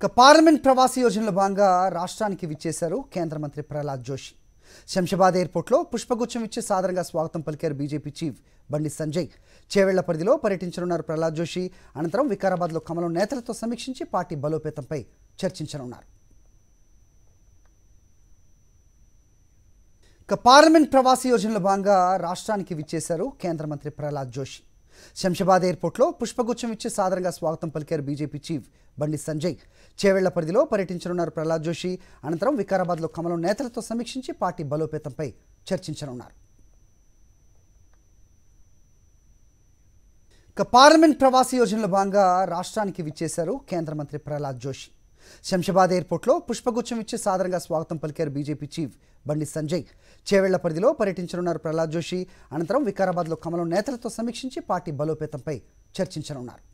ఇక పార్లమెంట్ ప్రవాస యోజనలో భాగంగా రాష్ట్రానికి విచ్చేశారు కేంద్ర మంత్రి ప్రహ్లాద్ జోషి శంషాబాద్ ఎయిర్పోర్ట్లో పుష్పగుచ్చం ఇచ్చి సాధారణంగా స్వాగతం పలికారు బీజేపీ చీఫ్ బండి సంజయ్ చేవేళ్ల పరిధిలో పర్యటించనున్నారు ప్రహ్లాద్ జోషి అనంతరం వికారాబాద్లో కమలం నేతలతో సమీక్షించి పార్టీ బలోపేతంపై చర్చించనున్నారు ఇక పార్లమెంట్ ప్రవాస యోజనలో భాగంగా రాష్ట్రానికి విచ్చేశారు కేంద్ర మంత్రి ప్రహ్లాద్ జోషి శంషాబాద్ ఎయిర్పోర్ట్లో పుష్పగుచ్చం ఇచ్చి సాధారణంగా స్వాగతం పలికారు బీజేపీ చీఫ్ బండి సంజయ్ చేవేళ్ల పరిధిలో పర్యటించనున్నారు ప్రహ్లాద్ జోషి అనంతరం వికారాబాద్లో కమలం నేతలతో సమీక్షించి పార్టీ బలోపేతంపై చర్చించనున్నారు పార్లమెంట్ ప్రవాస యోజనలో భాగంగా రాష్ట్రానికి విచ్చేశారు కేంద్ర మంత్రి ప్రహ్లాద్ జోషి శంషాబాద్ ఎయిర్పోర్ట్లో పుష్పగుచ్చం ఇచ్చి సాదరంగా స్వాగతం పలికారు బీజేపీ చీఫ్ బండి సంజయ్ చేవేళ్ల పరిధిలో పర్యటించనున్నారు ప్రహ్లాద్ జోషి అనంతరం వికారాబాద్లో కమలం నేతలతో సమీక్షించి పార్టీ బలోపేతంపై చర్చించనున్నారు